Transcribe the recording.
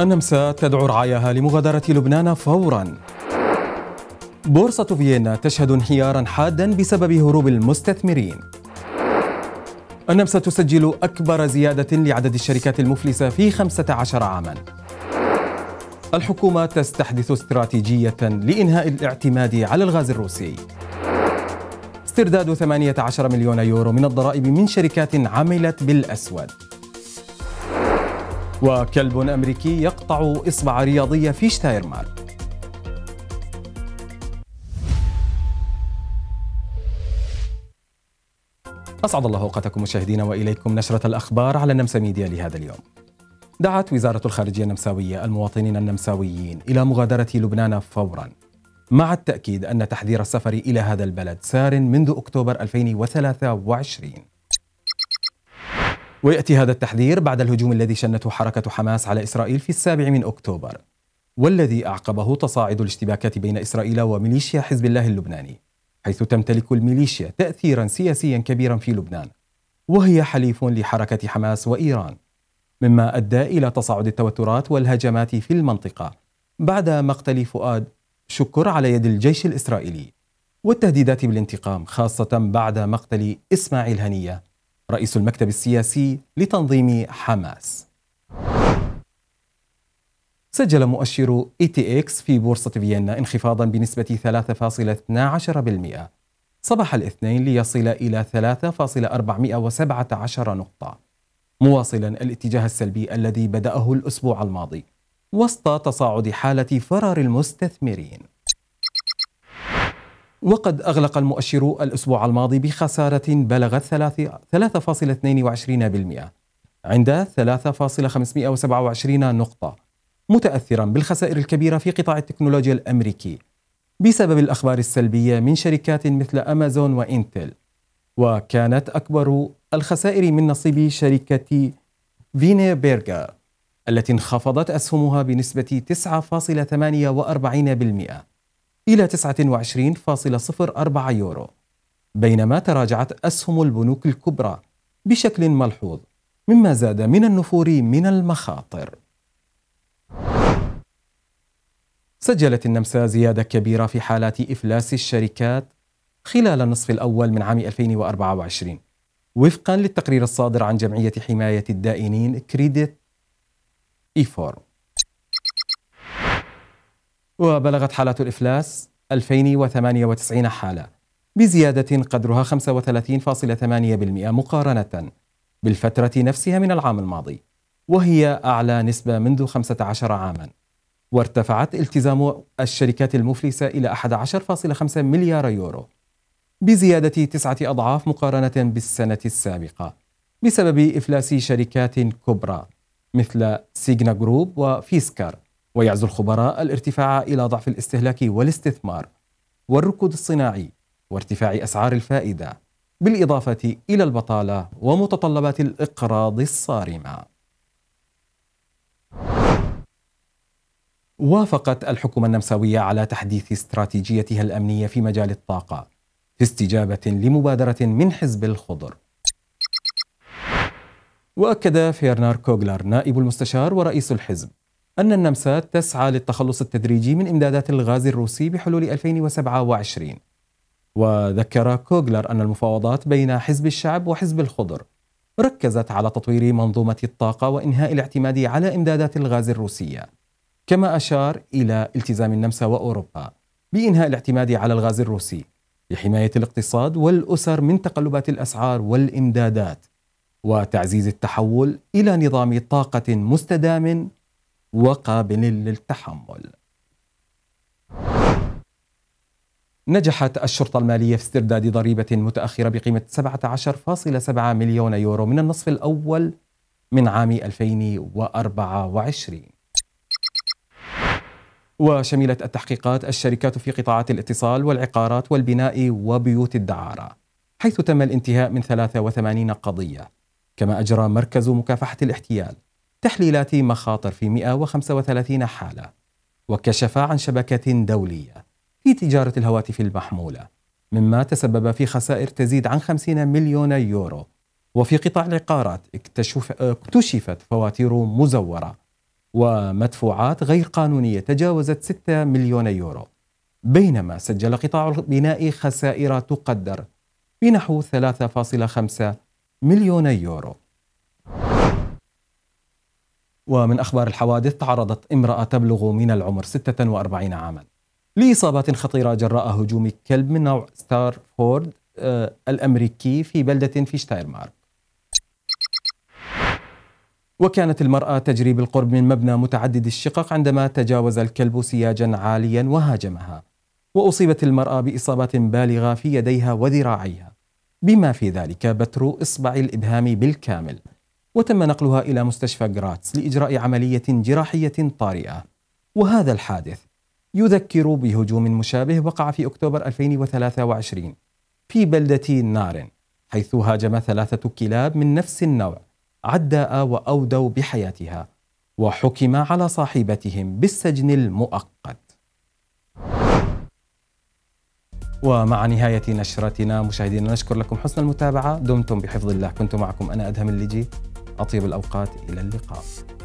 النمسا تدعو رعاياها لمغادرة لبنان فورا بورصة فيينا تشهد انحيارا حادا بسبب هروب المستثمرين النمسا تسجل أكبر زيادة لعدد الشركات المفلسة في 15 عاما الحكومة تستحدث استراتيجية لإنهاء الاعتماد على الغاز الروسي استرداد 18 مليون يورو من الضرائب من شركات عملت بالأسود وكلب أمريكي يقطع إصبع رياضية في شتايرمان أسعد الله أوقاتكم مشاهدينا وإليكم نشرة الأخبار على النمسا ميديا لهذا اليوم دعت وزارة الخارجية النمساوية المواطنين النمساويين إلى مغادرة لبنان فورا مع التأكيد أن تحذير السفر إلى هذا البلد سار منذ أكتوبر 2023 وياتي هذا التحذير بعد الهجوم الذي شنته حركه حماس على اسرائيل في السابع من اكتوبر والذي اعقبه تصاعد الاشتباكات بين اسرائيل وميليشيا حزب الله اللبناني حيث تمتلك الميليشيا تاثيرا سياسيا كبيرا في لبنان وهي حليف لحركه حماس وايران مما ادى الى تصاعد التوترات والهجمات في المنطقه بعد مقتل فؤاد شكر على يد الجيش الاسرائيلي والتهديدات بالانتقام خاصه بعد مقتل اسماعيل هنيه رئيس المكتب السياسي لتنظيم حماس سجل مؤشر اي تي اكس في بورصة فيينا انخفاضا بنسبة 3.12% صباح الاثنين ليصل إلى 3.417 نقطة مواصلا الاتجاه السلبي الذي بدأه الأسبوع الماضي وسط تصاعد حالة فرار المستثمرين وقد أغلق المؤشر الأسبوع الماضي بخسارة بلغت 3.22% عند 3.527 نقطة متأثرا بالخسائر الكبيرة في قطاع التكنولوجيا الأمريكي بسبب الأخبار السلبية من شركات مثل أمازون وإنتل وكانت أكبر الخسائر من نصيب شركة فيني بيرغا التي انخفضت أسهمها بنسبة 9.48% إلى 29.04 يورو بينما تراجعت أسهم البنوك الكبرى بشكل ملحوظ مما زاد من النفور من المخاطر سجلت النمسا زيادة كبيرة في حالات إفلاس الشركات خلال النصف الأول من عام 2024 وفقا للتقرير الصادر عن جمعية حماية الدائنين كريدت إيفور وبلغت حالات الإفلاس 2098 حالة بزيادة قدرها 35.8% مقارنة بالفترة نفسها من العام الماضي وهي أعلى نسبة منذ 15 عاما وارتفعت التزام الشركات المفلسة إلى 11.5 مليار يورو بزيادة تسعة أضعاف مقارنة بالسنة السابقة بسبب إفلاس شركات كبرى مثل سيجنا جروب وفيسكار ويعزو الخبراء الارتفاع إلى ضعف الاستهلاك والاستثمار والركود الصناعي وارتفاع أسعار الفائدة بالإضافة إلى البطالة ومتطلبات الإقراض الصارمة وافقت الحكومة النمساوية على تحديث استراتيجيتها الأمنية في مجال الطاقة في استجابة لمبادرة من حزب الخضر وأكد فيرنار كوغلر نائب المستشار ورئيس الحزب أن النمسا تسعى للتخلص التدريجي من إمدادات الغاز الروسي بحلول 2027 وذكر كوغلر أن المفاوضات بين حزب الشعب وحزب الخضر ركزت على تطوير منظومة الطاقة وإنهاء الاعتماد على إمدادات الغاز الروسية كما أشار إلى التزام النمسا وأوروبا بإنهاء الاعتماد على الغاز الروسي لحماية الاقتصاد والأسر من تقلبات الأسعار والإمدادات وتعزيز التحول إلى نظام طاقة مستدام وقابل للتحمل نجحت الشرطة المالية في استرداد ضريبة متأخرة بقيمة 17.7 مليون يورو من النصف الأول من عام 2024 وشملت التحقيقات الشركات في قطاعات الاتصال والعقارات والبناء وبيوت الدعارة حيث تم الانتهاء من 83 قضية كما أجرى مركز مكافحة الاحتيال تحليلات مخاطر في 135 حالة وكشف عن شبكة دولية في تجارة الهواتف المحمولة مما تسبب في خسائر تزيد عن 50 مليون يورو وفي قطاع العقارات اكتشف اكتشفت فواتير مزورة ومدفوعات غير قانونية تجاوزت 6 مليون يورو بينما سجل قطاع البناء خسائر تقدر بنحو 3.5 مليون يورو ومن أخبار الحوادث تعرضت امرأة تبلغ من العمر 46 عاما لإصابات خطيرة جراء هجوم كلب من نوع ستار فورد آه، الأمريكي في بلدة في شتايرمارك وكانت المرأة تجري بالقرب من مبنى متعدد الشقق عندما تجاوز الكلب سياجا عاليا وهاجمها وأصيبت المرأة بإصابات بالغة في يديها وذراعيها بما في ذلك بتر إصبع الإبهام بالكامل وتم نقلها إلى مستشفى غراتس لإجراء عملية جراحية طارئة وهذا الحادث يذكر بهجوم مشابه وقع في أكتوبر 2023 في بلدة نارن حيث هاجم ثلاثة كلاب من نفس النوع عداء وأودوا بحياتها وحكم على صاحبتهم بالسجن المؤقت ومع نهاية نشرتنا مشاهدينا نشكر لكم حسن المتابعة دمتم بحفظ الله كنت معكم أنا أدهم الليجي أطيب الأوقات إلى اللقاء